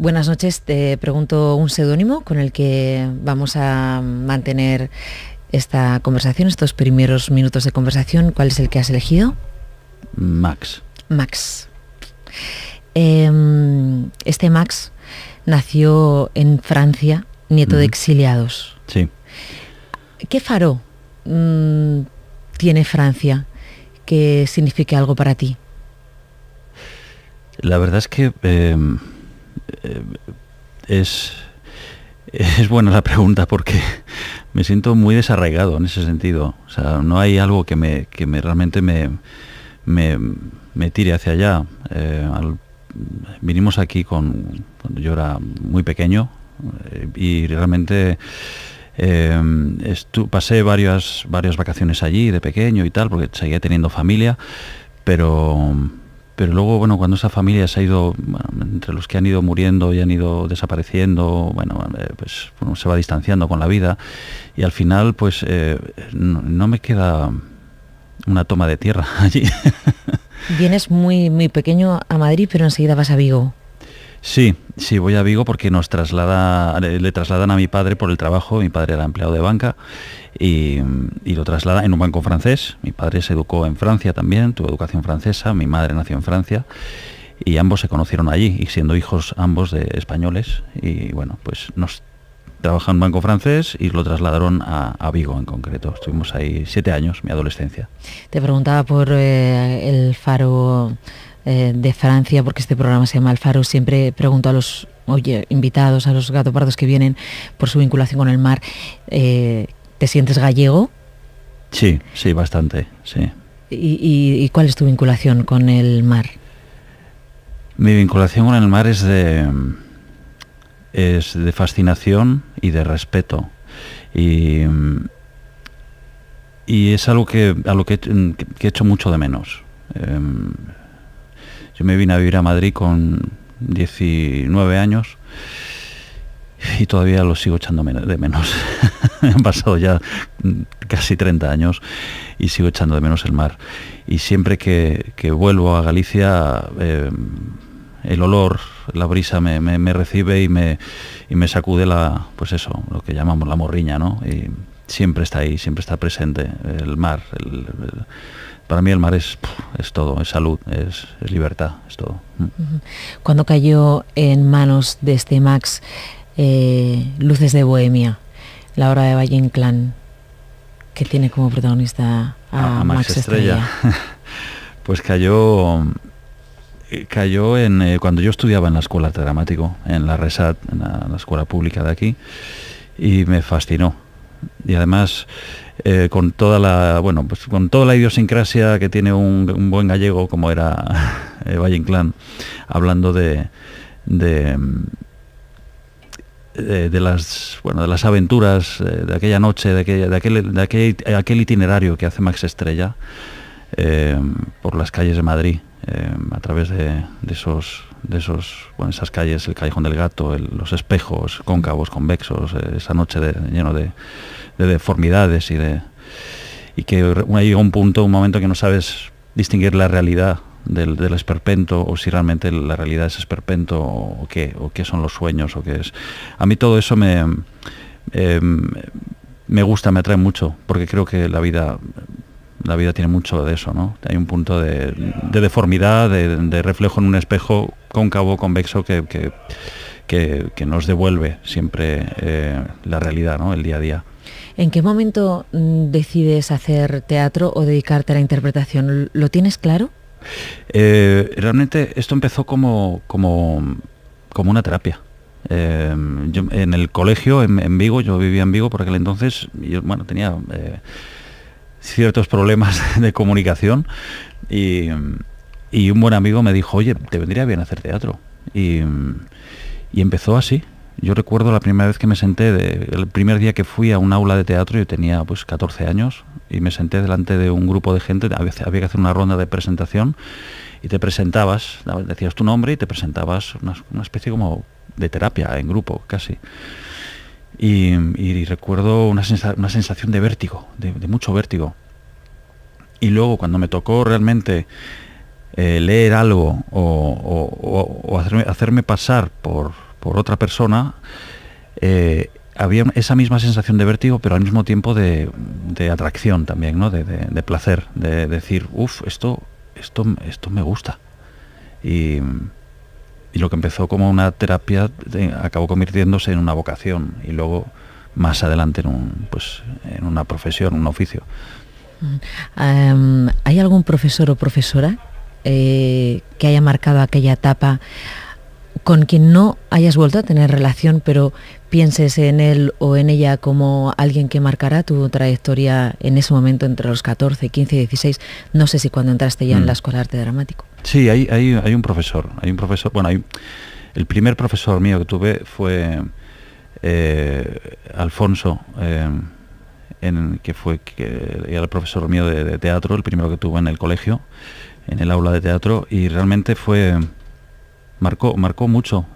Buenas noches, te pregunto un seudónimo con el que vamos a mantener esta conversación, estos primeros minutos de conversación. ¿Cuál es el que has elegido? Max. Max. Em, este Max nació en Francia, nieto de exiliados. Sí. ¿Qué faro mm, tiene Francia que signifique algo para ti? La verdad es que... Em, eh, es, es buena la pregunta porque me siento muy desarraigado en ese sentido. O sea, no hay algo que me, que me realmente me, me, tire hacia allá. Eh, vinimos aquí con, yo era muy pequeño eh, y realmente eh, pasé varias, varias vacaciones allí de pequeño y tal, porque seguía teniendo familia, pero pero luego, bueno, cuando esa familia se ha ido, entre los que han ido muriendo y han ido desapareciendo, bueno, eh, pues se va distanciando con la vida y al final, pues eh, no, me queda una toma de tierra allí. Vienes muy, muy pequeño a Madrid, pero enseguida vas a Vigo. Sí, sí, voy a Vigo porque nos traslada, le trasladan a mi padre por el trabajo, mi padre era empleado de banca y, lo traslada en un banco francés, mi padre se educó en Francia también, tuvo educación francesa, mi madre nació en Francia y ambos se conocieron allí y siendo hijos ambos de españoles y bueno, pues nos trabaja en un banco francés y lo trasladaron a, Vigo en concreto. Estuvimos ahí siete años, mi adolescencia. Te preguntaba por eh, el faro eh, de Francia, porque este programa se llama Alfaro, siempre pregunto a los oye, invitados, a los gatopardos que vienen por su vinculación con el mar, eh, ¿te sientes gallego? Sí, sí, bastante, sí. ¿Y, cuál es tu vinculación con el mar? Mi vinculación con el mar es de, es de fascinación y de respeto. Y, y es algo que, a lo que, he hecho mucho de menos. Em, yo me vine a vivir a Madrid con 19 años y todavía lo sigo echando de menos. Han pasado ya casi 30 años y sigo echando de menos el mar. Y siempre que, vuelvo a Galicia, eh, el olor, la brisa me, recibe y me, me, sacude la, pues eso, lo que llamamos la morriña, ¿no? Y siempre está ahí, siempre está presente el mar, el para mí el mar es, todo, es salud, es, libertad, es todo. Mm. Cuando cayó en manos de este Max eh, Luces de Bohemia, la obra de Valle Inclán, que tiene como protagonista a, Max, Estrella, pues cayó eh, cayó en eh, cuando yo estudiaba en la escuela de dramático en la Resat en la escuela pública de aquí y me fascinó y además eh, con toda la bueno pues con toda la idiosincrasia que tiene un, buen gallego como era eh, Valle Inclán, hablando de, las de las aventuras eh, de aquella noche de, aquel, itinerario que hace Max Estrella por las calles de Madrid a través de, esos de esos, bueno, esas calles, el Callejón del Gato, los espejos cóncavos, convexos, eh, esa noche de, lleno de, deformidades y de y que llega un punto, un momento que no sabes distinguir la realidad del, esperpento o si realmente la realidad es esperpento o, qué, o qué son los sueños o qué es. A mí todo eso me, em, me gusta, me atrae mucho, porque creo que la vida la vida tiene mucho de eso, ¿no? Hay un punto de, deformidad, de, reflejo en un espejo cóncavo, convexo que, nos devuelve siempre eh, la realidad, ¿no? el día a día. ¿En qué momento mm, decides hacer teatro o dedicarte a la interpretación? ¿Lo tienes claro? Eh, realmente esto empezó como, como, como una terapia. Em, en el colegio, en, Vigo, yo vivía en Vigo por aquel entonces, yo, bueno, tenía eh, ciertos problemas de comunicación y, y un buen amigo me dijo, oye, te vendría bien hacer teatro. Y, empezó así. Yo recuerdo la primera vez que me senté, el primer día que fui a un aula de teatro, yo tenía pues 14 años, y me senté delante de un grupo de gente, había que hacer una ronda de presentación, y te presentabas, decías tu nombre y te presentabas una, especie como de terapia en grupo, casi. Y, recuerdo una, una, sensación de vértigo, de, mucho vértigo. Y luego cuando me tocó realmente eh, leer algo o, hacerme, pasar por, otra persona, eh, había esa misma sensación de vértigo, pero al mismo tiempo de, atracción también, de, placer, de decir, uff, esto, esto, esto me gusta. Y, y, lo que empezó como una terapia acabó convirtiéndose en una vocación y luego más adelante en, un, pues, en una profesión, un oficio. Mm. ¿Hay algún profesor o profesora eh, que haya marcado aquella etapa, con quien no hayas vuelto a tener relación, pero pienses en él o en ella como alguien que marcará tu trayectoria en ese momento entre los 14, 15 y 16, no sé si cuando entraste ya en mm. la Escuela de Arte Dramático. Sí, hay, un profesor, hay un profesor, bueno, el primer profesor mío que tuve fue eh, Alfonso. Eh, que fue era el profesor mío de, de, teatro, el primero que tuve en el colegio, en el aula de teatro y realmente fue marcó marcó mucho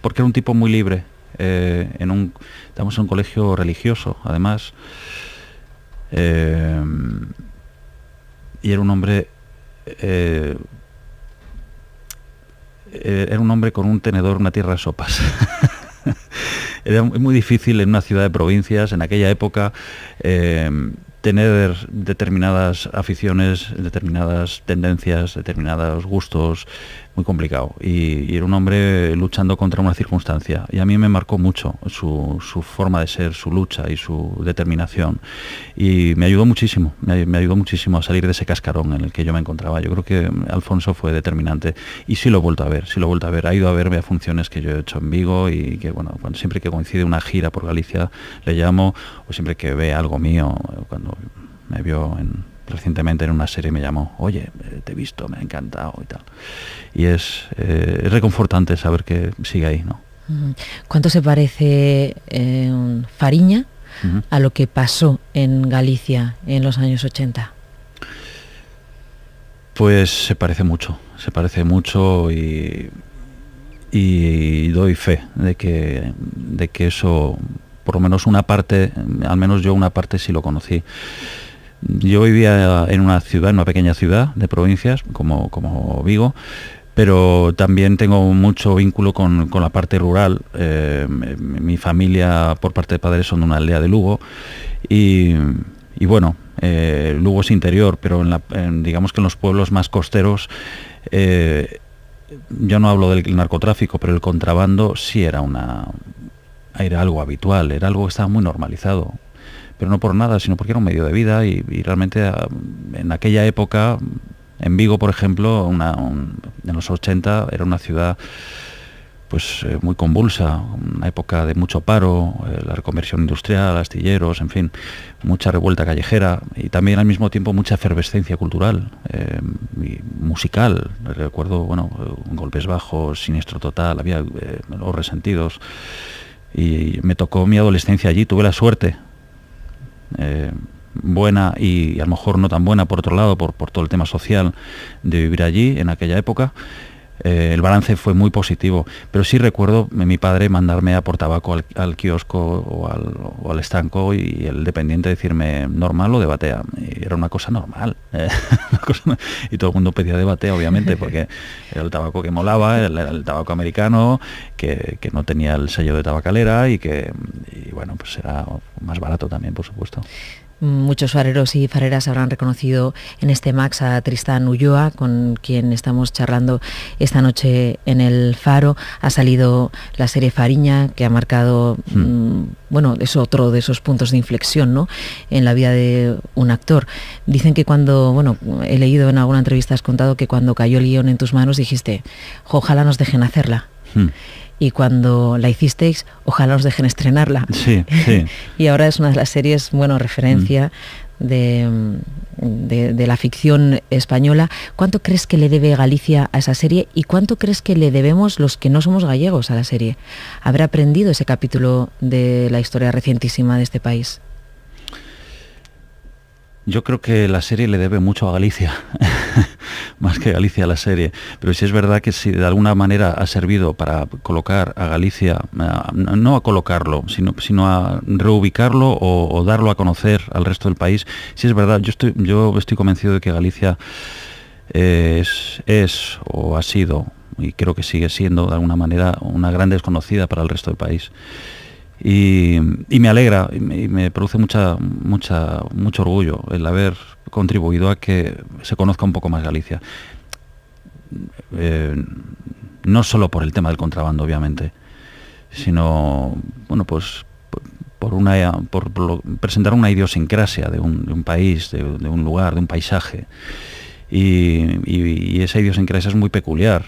porque era un tipo muy libre eh, en un estamos en un colegio religioso además eh, y era un hombre eh, era un hombre con un tenedor una tierra de sopas era muy difícil en una ciudad de provincias en aquella época tener determinadas aficiones, determinadas tendencias, determinados gustos, muy complicado. Y, era un hombre luchando contra una circunstancia. Y a mí me marcó mucho su, forma de ser, su lucha y su determinación. Y me ayudó muchísimo, me, ayudó muchísimo a salir de ese cascarón en el que yo me encontraba. Yo creo que Alfonso fue determinante. Y sí lo he vuelto a ver, sí lo he vuelto a ver. Ha ido a verme a funciones que yo he hecho en Vigo y que, bueno, siempre que coincide una gira por Galicia le llamo, o siempre que ve algo mío, cuando me vio recientemente en una serie me llamó, oye, eh, te he visto, me ha encantado y tal. Y es, eh, reconfortante saber que sigue ahí, ¿no? ¿Cuánto se parece eh, Fariña a lo que pasó en Galicia en los años 80? Pues se parece mucho, se parece mucho y, y doy fe de que, de que eso por lo menos una parte, al menos yo una parte sí lo conocí. Yo vivía en una ciudad, en una pequeña ciudad de provincias, como, como Vigo, pero también tengo mucho vínculo con, la parte rural. Eh, mi familia por parte de padres son de una aldea de Lugo y, bueno, eh, Lugo es interior, pero digamos que en los pueblos más costeros, eh, yo no hablo del narcotráfico, pero el contrabando sí era una, era algo habitual, era algo que estaba muy normalizado. Pero no por nada, sino porque era un medio de vida y, realmente ah, en aquella época, en Vigo, por ejemplo, en los 80 era una ciudad pues eh, muy convulsa, una época de mucho paro, eh, la reconversión industrial, astilleros, en fin, mucha revuelta callejera y también al mismo tiempo mucha efervescencia cultural eh, y musical. Recuerdo, bueno, golpes bajos, siniestro total, había los resentidos y me tocó mi adolescencia allí, tuve la suerte. Eh, buena y a lo mejor no tan buena por otro lado, por, por todo el tema social de vivir allí en aquella época eh, el balance fue muy positivo, pero sí recuerdo mi padre mandarme a por tabaco al, kiosco o al, estanco y el dependiente decirme normal o debatea, Y era una cosa normal. Eh, y todo el mundo pedía debatea obviamente, porque era el tabaco que molaba, el, el tabaco americano, que, no tenía el sello de tabacalera y que, bueno, pues era más barato también, por supuesto. Muchos fareros y fareras habrán reconocido en este Max a Tristán Ulloa, con quien estamos charlando esta noche en el Faro. Ha salido la serie Fariña, que ha marcado, hmm. mm, bueno, es otro de esos puntos de inflexión ¿no? en la vida de un actor. Dicen que cuando, bueno, he leído en alguna entrevista, has contado que cuando cayó el guión en tus manos dijiste, ojalá nos dejen hacerla. Hmm. Y cuando la hicisteis, ojalá os dejen estrenarla. y ahora es una de las series, bueno, referencia hmm. de, de, la ficción española. ¿Cuánto crees que le debe Galicia a esa serie y cuánto crees que le debemos los que no somos gallegos a la serie? ¿Habrá aprendido ese capítulo de la historia recientísima de este país? Yo creo que la serie le debe mucho a Galicia, más que Galicia la serie. Pero si es verdad que si de alguna manera ha servido para colocar a Galicia, no a colocarlo, sino, sino a reubicarlo o, darlo a conocer al resto del país, si es verdad, yo estoy, yo estoy convencido de que Galicia eh, es, es o ha sido, y creo que sigue siendo de alguna manera, una gran desconocida para el resto del país. Y, me alegra y me, produce mucha, mucho orgullo el haber contribuido a que se conozca un poco más Galicia. Eh, no solo por el tema del contrabando, obviamente, sino, pues, por, una, por, presentar una idiosincrasia de un, país, de, un lugar, de un paisaje. Y, esa idiosincrasia es muy peculiar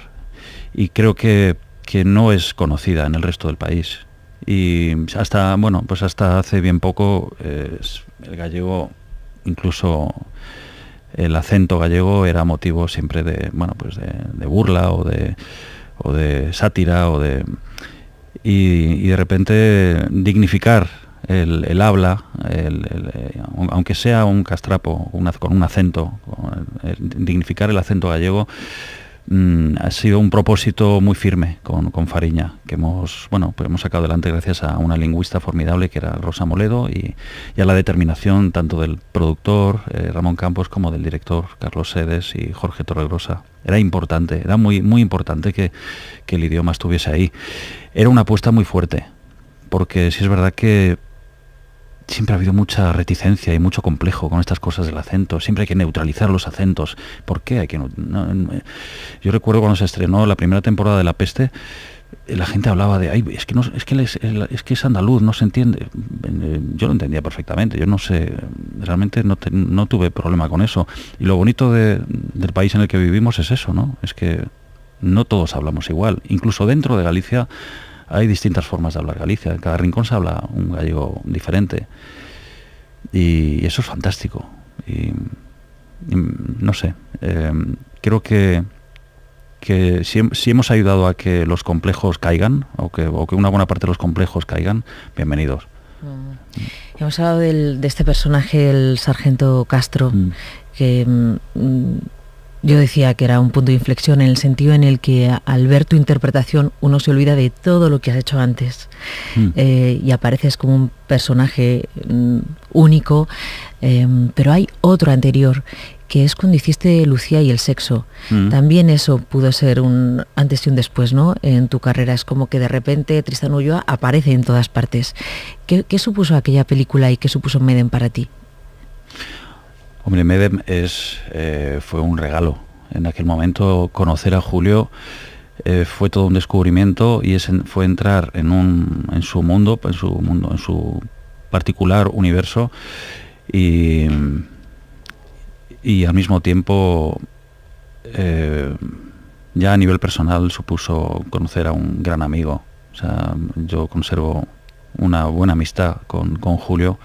y creo que no es conocida en el resto del país. Y hasta, bueno, pues hasta hace bien poco el gallego, incluso el acento gallego era motivo siempre de, bueno, pues de, burla o de, de sátira o de... Y, de repente dignificar el, habla, eh, aunque sea un castrapo, con un acento, dignificar el acento gallego, Mm, ha sido un propósito muy firme con, Fariña, que hemos, bueno, pues hemos sacado adelante gracias a una lingüista formidable que era Rosa Moledo y, a la determinación tanto del productor eh, Ramón Campos como del director Carlos Sedes y Jorge Torregrosa. Era importante, era muy, muy importante que, que el idioma estuviese ahí. Era una apuesta muy fuerte, porque si es verdad que siempre ha habido mucha reticencia y mucho complejo con estas cosas del acento. Siempre hay que neutralizar los acentos. ¿Por qué hay que.? yo recuerdo cuando se estrenó la primera temporada de La Peste. Eh, la gente hablaba de, ay, es que, no, es, que es, que es andaluz, no se entiende. Eh, yo lo entendía perfectamente, yo no sé, realmente no, no tuve problema con eso. Y lo bonito del país en el que vivimos es eso, ¿no? Es que no todos hablamos igual. Incluso dentro de Galicia hay distintas formas de hablar Galicia. En cada rincón se habla un gallego diferente. Y eso es fantástico. Y, no sé, em, creo que, que si, hemos ayudado a que los complejos caigan, o que, una buena parte de los complejos caigan, bienvenidos. Mm. Hemos hablado de este personaje, el sargento Castro, mm. que mm, yo decía que era un punto de inflexión en el sentido en el que al ver tu interpretación uno se olvida de todo lo que has hecho antes hmm. eh, y apareces como un personaje mm, único, em, pero hay otro anterior que es cuando hiciste Lucía y el sexo. Hmm. También eso pudo ser un antes y un después, ¿no? En tu carrera es como que de repente Tristan Ulloa aparece en todas partes. ¿Qué, qué supuso aquella película y qué supuso Meden para ti? Hombre, Medem es, eh, fue un regalo. En aquel momento conocer a Julio eh, fue todo un descubrimiento y es, fue entrar en, su mundo, en su mundo, en su particular universo y, al mismo tiempo eh, ya a nivel personal supuso conocer a un gran amigo. O sea, yo conservo una buena amistad con, con Julio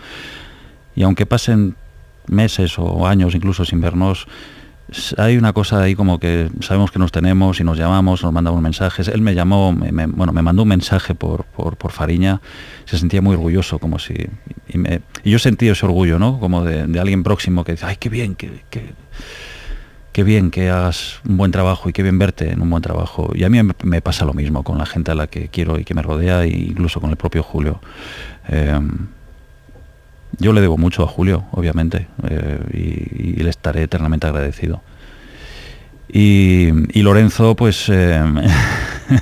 y aunque pasen meses o años incluso sin vernos, hay una cosa ahí como que sabemos que nos tenemos y nos llamamos, nos mandamos mensajes. Él me llamó, me, bueno, me mandó un mensaje por, por, por, Fariña, se sentía muy orgulloso, como si... Y, me, yo sentí ese orgullo, ¿no? Como de, alguien próximo que dice, ay, qué bien, qué, qué, bien que hagas un buen trabajo y qué bien verte en un buen trabajo. Y a mí me, pasa lo mismo con la gente a la que quiero y que me rodea, e incluso con el propio Julio. Eh, yo le debo mucho a Julio, obviamente, eh, y, le estaré eternamente agradecido. Y, Lorenzo, pues eh,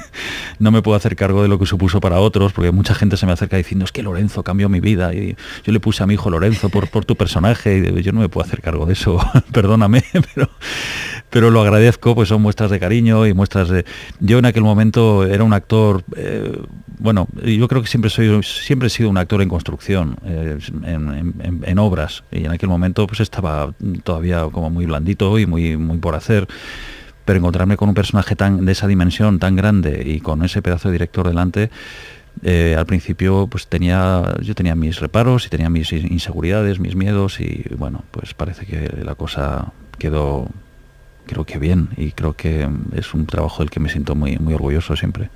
no me puedo hacer cargo de lo que supuso para otros, porque mucha gente se me acerca diciendo, es que Lorenzo cambió mi vida, y yo le puse a mi hijo Lorenzo por, por tu personaje, y yo no me puedo hacer cargo de eso, perdóname, pero, pero lo agradezco, pues son muestras de cariño y muestras de... Yo en aquel momento era un actor, eh, bueno, yo creo que siempre, soy, siempre he sido un actor en construcción, eh, en, obras, y en aquel momento pues estaba todavía como muy blandito y muy, muy por hacer pero encontrarme con un personaje tan de esa dimensión tan grande y con ese pedazo de director delante eh, al principio pues tenía yo tenía mis reparos y tenía mis inseguridades mis miedos y bueno pues parece que la cosa quedó creo que bien y creo que es un trabajo del que me siento muy, orgulloso siempre.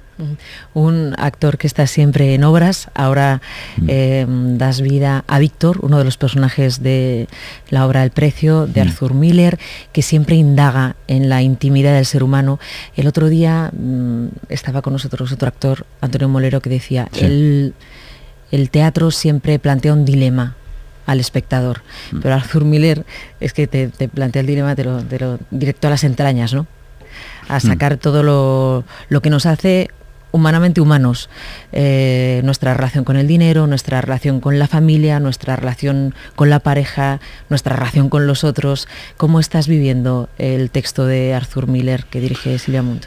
Un actor que está siempre en obras, ahora mm. eh, das vida a Víctor, uno de los personajes de la obra El Precio, de mm. Arthur Miller, que siempre indaga en la intimidad del ser humano. El otro día mm, estaba con nosotros otro actor, Antonio Molero, que decía, el teatro siempre plantea un dilema al espectador. Mm. Pero Arthur Miller es que te, plantea el dilema de directo a las entrañas, ¿no? A mm. sacar todo lo, que nos hace humanamente humanos. Eh, nuestra relación con el dinero, nuestra relación con la familia, nuestra relación con la pareja, nuestra relación con los otros. ¿Cómo estás viviendo el texto de Arthur Miller que dirige Silvia Mundt?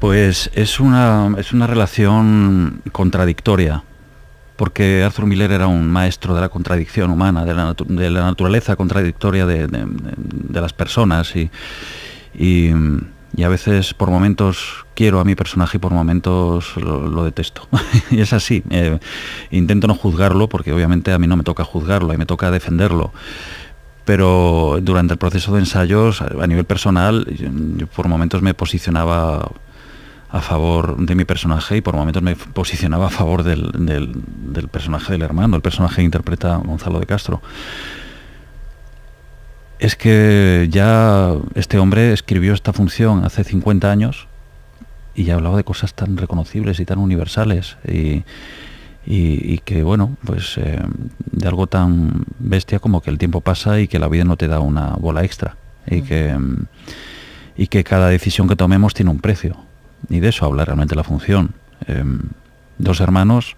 Pues es una, es una relación contradictoria porque Arthur Miller era un maestro de la contradicción humana, de la, naturaleza contradictoria de, las personas y, a veces por momentos quiero a mi personaje y por momentos lo, detesto. y es así, eh, intento no juzgarlo porque obviamente a mí no me toca juzgarlo, a mí me toca defenderlo pero durante el proceso de ensayos, a nivel personal, yo por momentos me posicionaba a favor de mi personaje y por momentos me posicionaba a favor del, del, personaje del hermano, el personaje que interpreta Gonzalo de Castro. Es que ya este hombre escribió esta función hace 50 años y ya hablaba de cosas tan reconocibles y tan universales y, y, que bueno, pues eh, de algo tan bestia como que el tiempo pasa y que la vida no te da una bola extra y, mm. que, y que cada decisión que tomemos tiene un precio y de eso habla realmente la función. Em, dos hermanos,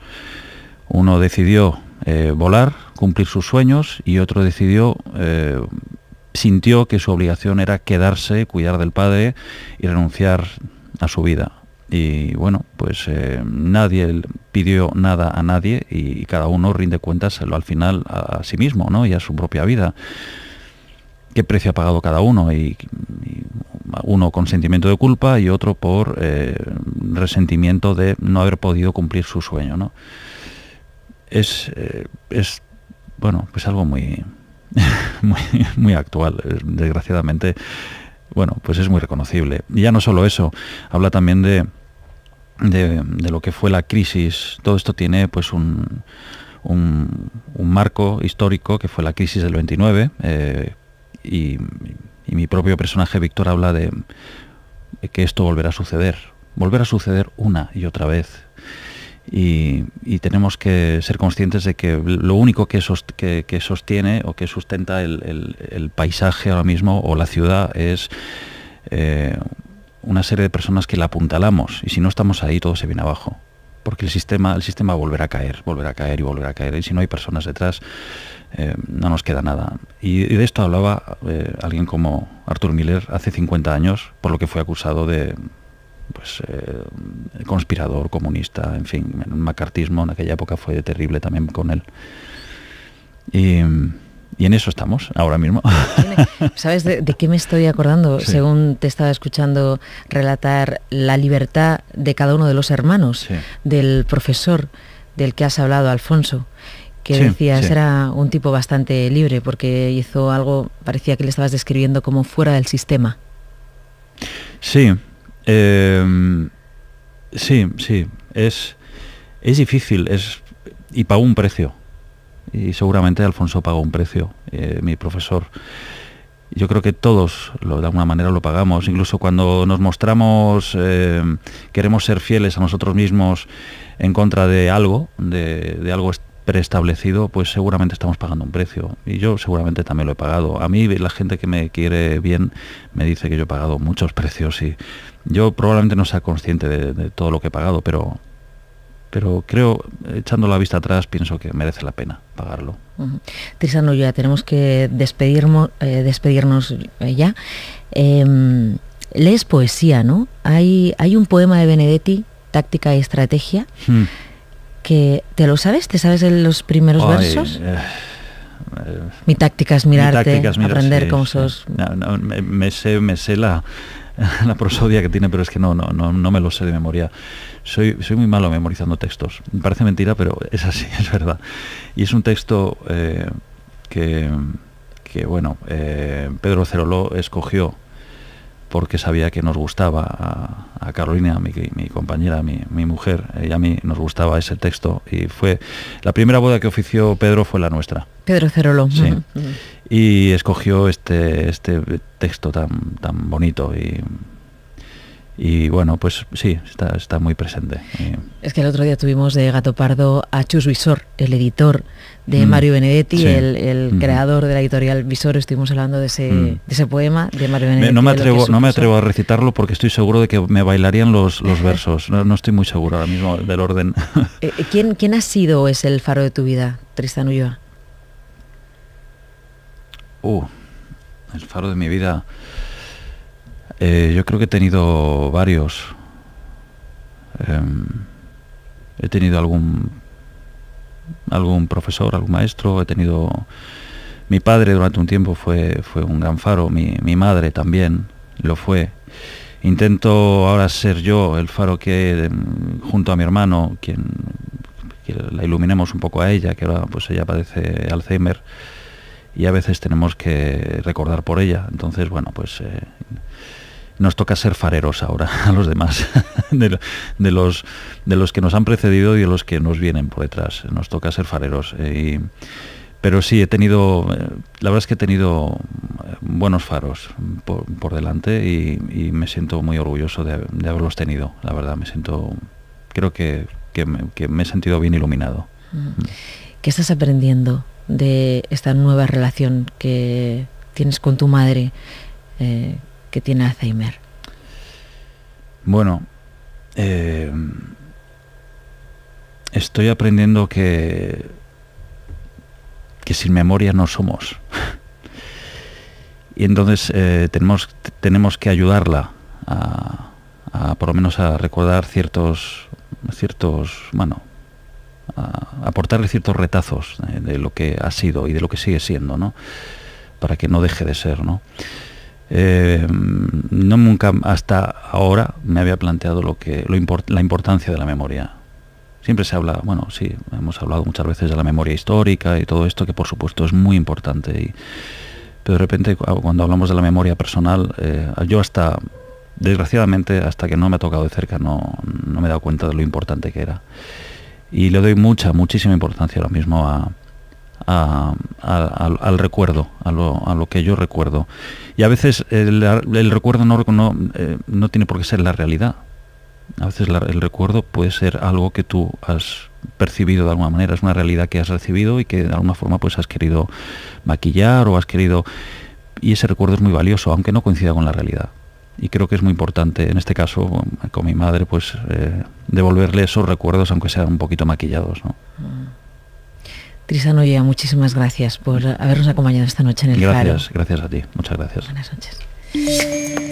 uno decidió eh, volar, cumplir sus sueños y otro decidió, eh, sintió que su obligación era quedarse, cuidar del padre y renunciar a su vida. Y bueno, pues eh, nadie pidió nada a nadie y, cada uno rinde cuentas al final a, sí mismo ¿no? y a su propia vida qué precio ha pagado cada uno y, uno con sentimiento de culpa y otro por eh, resentimiento de no haber podido cumplir su sueño. ¿no? Es, eh, es, bueno, pues algo muy, muy, actual, desgraciadamente. Bueno, pues es muy reconocible. Y ya no solo eso, habla también de, de, lo que fue la crisis. Todo esto tiene pues un, un, marco histórico que fue la crisis del 29, y, mi propio personaje Víctor habla de que esto volverá a suceder, Volverá a suceder una y otra vez. Y, tenemos que ser conscientes de que lo único que, sostiene o que sustenta el, paisaje ahora mismo o la ciudad es eh, una serie de personas que la apuntalamos y si no estamos ahí todo se viene abajo porque el sistema el sistema volverá a caer volverá a caer y volverá a caer y si no hay personas detrás eh, no nos queda nada. Y, de esto hablaba eh, alguien como Arthur Miller hace 50 años, por lo que fue acusado de pues eh, conspirador, comunista, en fin, el macartismo en aquella época fue terrible también con él. Y, en eso estamos ahora mismo. ¿Sabes de, qué me estoy acordando? Según te estaba escuchando relatar la libertad de cada uno de los hermanos, del profesor del que has hablado, Alfonso que decías era un tipo bastante libre porque hizo algo, parecía que le estabas describiendo como fuera del sistema. Sí, em, sí, sí, es, es difícil es, y pagó un precio. Y seguramente Alfonso pagó un precio, eh, mi profesor. Yo creo que todos de alguna manera lo pagamos, incluso cuando nos mostramos, em, queremos ser fieles a nosotros mismos en contra de algo, de, algo algo preestablecido, pues seguramente estamos pagando un precio. Y yo seguramente también lo he pagado. A mí la gente que me quiere bien me dice que yo he pagado muchos precios y yo probablemente no sea consciente de, todo lo que he pagado, pero, pero creo, echando la vista atrás, pienso que merece la pena pagarlo. Trisano, ya tenemos que eh, despedirnos, despedirnos eh, ya. Em, lees poesía, ¿no? Hay, hay un poema de Benedetti, Táctica y Estrategia. Hmm que te lo sabes, te sabes en los primeros versos. Eh, eh, mi táctica es mirarte, aprender cómo sos. me, sé, la, la prosodia que tiene, pero es que no, no, no, me lo sé de memoria. Soy, soy muy malo memorizando textos. Me parece mentira, pero es así, es verdad. Y es un texto eh, que, bueno, Pedro Ceroló escogió porque sabía que nos gustaba a, Carolina, mi, mi compañera, mi, mujer, y a mí nos gustaba ese texto. Y fue la primera boda que ofició Pedro fue la nuestra. Pedro Cerolo. Sí. Y escogió este, este texto tan, tan bonito y y bueno, pues sí, está, está muy presente. Es que el otro día tuvimos de Gato Pardo a Chus Visor, el editor de mm. Mario Benedetti, el, mm. creador de la editorial Visor. Estuvimos hablando de ese, mm. poema de Mario Benedetti. no, me atrevo, no me atrevo a recitarlo porque estoy seguro de que me bailarían los, los versos. No, estoy muy seguro ahora mismo del orden. Eh, eh, ¿Quién, ¿Quién ha sido es el faro de tu vida, Tristan Ulloa? Uh, el faro de mi vida. Eh, yo creo que he tenido varios. Em, he tenido algún algún profesor, algún maestro, he tenido mi padre durante un tiempo fue, fue un gran faro, mi, madre también lo fue. Intento ahora ser yo el faro que em, junto a mi hermano, quien la iluminemos un poco a ella, que ahora pues ella padece Alzheimer y a veces tenemos que recordar por ella. Entonces, bueno, pues eh, nos toca ser fareros ahora a los demás, de, los, de los que nos han precedido y de los que nos vienen por detrás. Nos toca ser fareros. Eh, y, pero sí, he tenido, eh, la verdad es que he tenido eh, buenos faros por, delante y, me siento muy orgulloso de, haberlos tenido, la verdad, me siento, creo que, me, he sentido bien iluminado. Mm. ¿Qué estás aprendiendo de esta nueva relación que tienes con tu madre? que tiene Alzheimer? Bueno, eh, estoy aprendiendo que, que sin memoria no somos. y entonces eh, tenemos, tenemos que ayudarla a, por lo menos a recordar ciertos, ciertos bueno, a aportarle ciertos retazos de, eh, de, lo que ha sido y de lo que sigue siendo, ¿no? Para que no deje de ser, ¿no? Eh, no nunca hasta ahora me había planteado lo que la importancia de la memoria. Siempre se habla, bueno, sí, hemos hablado muchas veces de la memoria histórica y todo esto, que por supuesto es muy importante. Y, pero de repente ah, cuando hablamos de la memoria personal, eh, yo hasta, desgraciadamente, hasta que no me ha tocado de cerca, no, no me he dado cuenta de lo importante que era. Y le doy mucha, muchísima importancia ahora mismo a, al, recuerdo, a lo, que yo recuerdo. Y a veces el, recuerdo no, no, eh, no, tiene por qué ser la realidad. A veces el recuerdo puede ser algo que tú has percibido de alguna manera, es una realidad que has recibido y que de alguna forma pues has querido maquillar o has querido... Y ese recuerdo es muy valioso, aunque no coincida con la realidad y creo que es muy importante en este caso con mi madre pues eh, devolverle esos recuerdos aunque sean un poquito maquillados ¿no? Mm. Trisanoya, muchísimas gracias por habernos acompañado esta noche en el gracias, Gracias a ti, muchas gracias. Buenas noches.